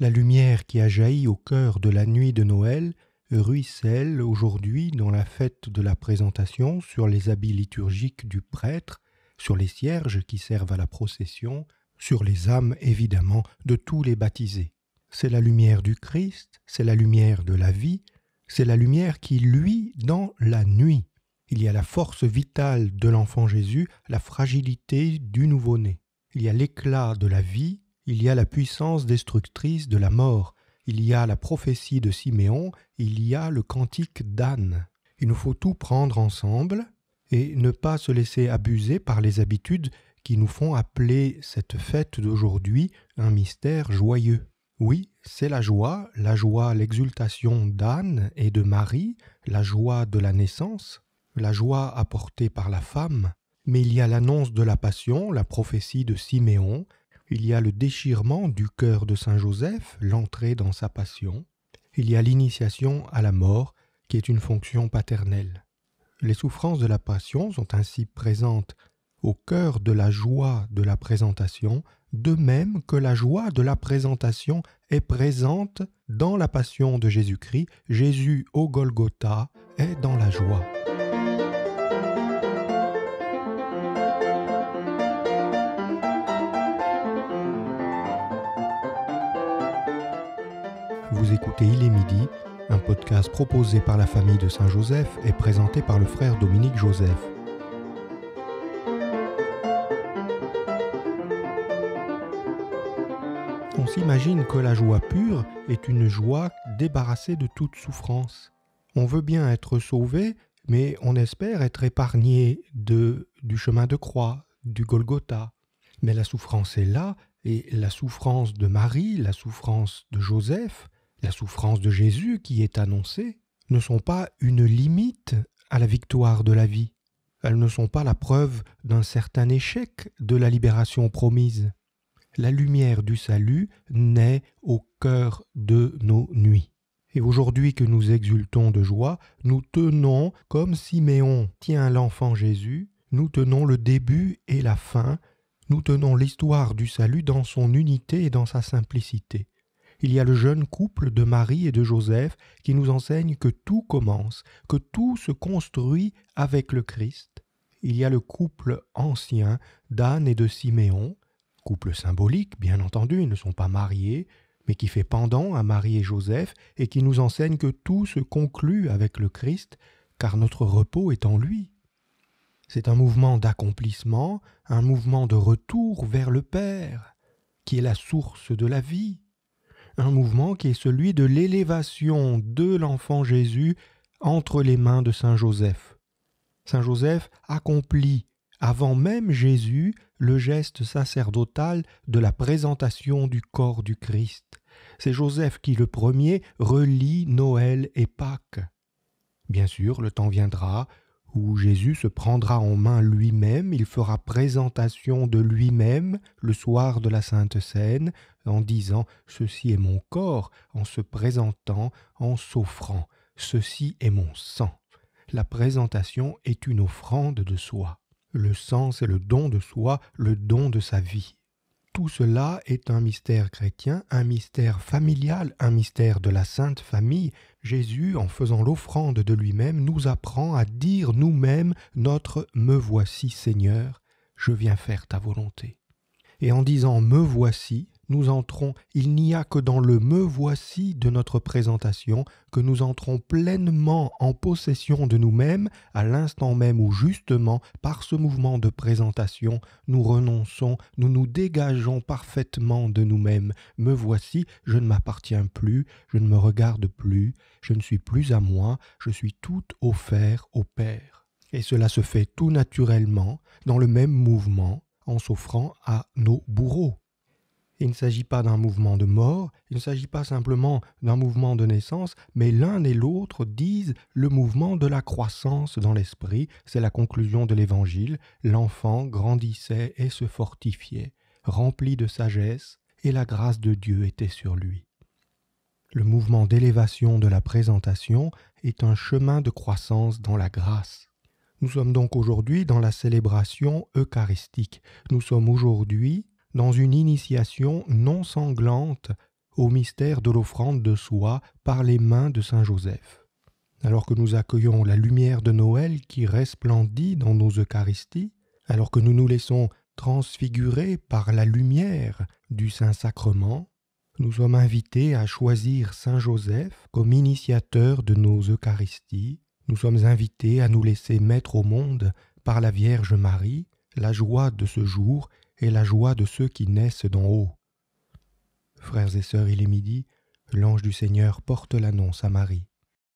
La lumière qui a jailli au cœur de la nuit de Noël ruisselle aujourd'hui dans la fête de la présentation sur les habits liturgiques du prêtre, sur les cierges qui servent à la procession, sur les âmes évidemment de tous les baptisés. C'est la lumière du Christ, c'est la lumière de la vie, c'est la lumière qui lui dans la nuit. Il y a la force vitale de l'enfant Jésus, la fragilité du nouveau-né. Il y a l'éclat de la vie il y a la puissance destructrice de la mort, il y a la prophétie de Siméon, il y a le cantique d'Anne. Il nous faut tout prendre ensemble et ne pas se laisser abuser par les habitudes qui nous font appeler cette fête d'aujourd'hui un mystère joyeux. Oui, c'est la joie, la joie, l'exultation d'Anne et de Marie, la joie de la naissance, la joie apportée par la femme, mais il y a l'annonce de la passion, la prophétie de Siméon, il y a le déchirement du cœur de Saint Joseph, l'entrée dans sa passion. Il y a l'initiation à la mort, qui est une fonction paternelle. Les souffrances de la passion sont ainsi présentes au cœur de la joie de la présentation, de même que la joie de la présentation est présente dans la passion de Jésus-Christ. Jésus au Golgotha est dans la joie. Écoutez, Il est midi, un podcast proposé par la famille de Saint-Joseph et présenté par le frère Dominique Joseph. On s'imagine que la joie pure est une joie débarrassée de toute souffrance. On veut bien être sauvé, mais on espère être épargné de, du chemin de croix, du Golgotha. Mais la souffrance est là, et la souffrance de Marie, la souffrance de Joseph, la souffrance de Jésus qui est annoncée, ne sont pas une limite à la victoire de la vie. Elles ne sont pas la preuve d'un certain échec de la libération promise. La lumière du salut naît au cœur de nos nuits. Et aujourd'hui que nous exultons de joie, nous tenons, comme Siméon tient l'enfant Jésus, nous tenons le début et la fin, nous tenons l'histoire du salut dans son unité et dans sa simplicité il y a le jeune couple de Marie et de Joseph qui nous enseigne que tout commence, que tout se construit avec le Christ. Il y a le couple ancien d'Anne et de Siméon, couple symbolique bien entendu, ils ne sont pas mariés, mais qui fait pendant à Marie et Joseph et qui nous enseigne que tout se conclut avec le Christ, car notre repos est en lui. C'est un mouvement d'accomplissement, un mouvement de retour vers le Père, qui est la source de la vie un mouvement qui est celui de l'élévation de l'enfant Jésus entre les mains de Saint Joseph. Saint Joseph accomplit, avant même Jésus, le geste sacerdotal de la présentation du corps du Christ. C'est Joseph qui, le premier, relie Noël et Pâques. Bien sûr, le temps viendra où Jésus se prendra en main lui-même, il fera présentation de lui-même le soir de la Sainte Seine, en disant ⁇ Ceci est mon corps ⁇ en se présentant, en s'offrant ⁇ Ceci est mon sang ⁇ La présentation est une offrande de soi. Le sang, c'est le don de soi, le don de sa vie tout cela est un mystère chrétien, un mystère familial, un mystère de la Sainte Famille. Jésus, en faisant l'offrande de lui-même, nous apprend à dire nous-mêmes notre Me voici Seigneur, je viens faire ta volonté. Et en disant Me voici, nous entrons, il n'y a que dans le me voici de notre présentation que nous entrons pleinement en possession de nous-mêmes à l'instant même où justement par ce mouvement de présentation nous renonçons, nous nous dégageons parfaitement de nous-mêmes. Me voici, je ne m'appartiens plus, je ne me regarde plus, je ne suis plus à moi, je suis tout offert au Père. Et cela se fait tout naturellement, dans le même mouvement, en s'offrant à nos bourreaux. Il ne s'agit pas d'un mouvement de mort, il ne s'agit pas simplement d'un mouvement de naissance, mais l'un et l'autre disent le mouvement de la croissance dans l'esprit, c'est la conclusion de l'Évangile, l'enfant grandissait et se fortifiait, rempli de sagesse, et la grâce de Dieu était sur lui. Le mouvement d'élévation de la présentation est un chemin de croissance dans la grâce. Nous sommes donc aujourd'hui dans la célébration eucharistique. Nous sommes aujourd'hui dans une initiation non sanglante au mystère de l'offrande de soi par les mains de Saint Joseph. Alors que nous accueillons la lumière de Noël qui resplendit dans nos Eucharisties, alors que nous nous laissons transfigurer par la lumière du Saint-Sacrement, nous sommes invités à choisir Saint Joseph comme initiateur de nos Eucharisties, nous sommes invités à nous laisser mettre au monde par la Vierge Marie la joie de ce jour et la joie de ceux qui naissent d'en haut. Frères et sœurs, il est midi, l'ange du Seigneur porte l'annonce à Marie.